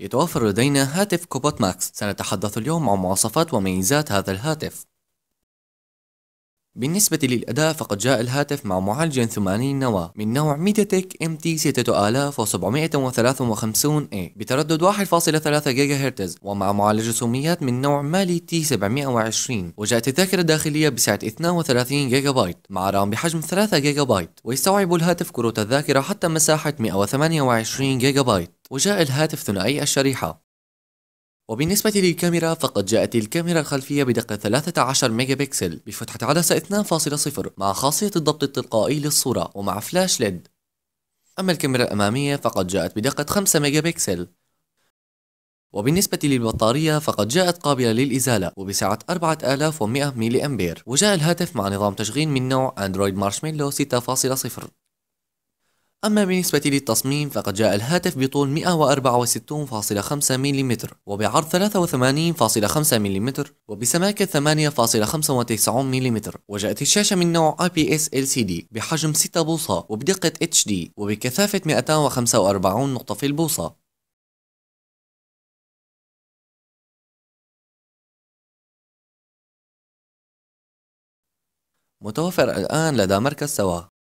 يتوفر لدينا هاتف كوبوت ماكس سنتحدث اليوم عن مواصفات وميزات هذا الهاتف بالنسبة للأداء فقد جاء الهاتف مع معالج 80 نواة من نوع تيك ام تي 6753 اي بتردد 1.3 جيجا هرتز ومع معالج رسوميات من نوع مالي تي 720 وجاءت الذاكرة الداخلية بسعة 32 جيجا بايت مع رام بحجم 3 جيجا بايت ويستوعب الهاتف كروت الذاكرة حتى مساحة 128 جيجا بايت وجاء الهاتف ثنائي الشريحة وبالنسبة للكاميرا فقد جاءت الكاميرا الخلفية بدقة 13 ميجا بكسل بفتحة عدسة 2.0 مع خاصية الضبط التلقائي للصورة ومع فلاش ليد أما الكاميرا الأمامية فقد جاءت بدقة 5 ميجا بكسل وبالنسبة للبطارية فقد جاءت قابلة للإزالة وبسعة 4100 ملي أمبير وجاء الهاتف مع نظام تشغيل من نوع أندرويد مارشميلو 6.0 أما بالنسبة للتصميم فقد جاء الهاتف بطول 164.5 ملم وبعرض 83.5 ملم وبسماكة 8.95 ملم وجاءت الشاشة من نوع IPS LCD بحجم 6 بوصة وبدقة HD وبكثافة 245 نقطة في البوصة متوفر الآن لدى مركز سوا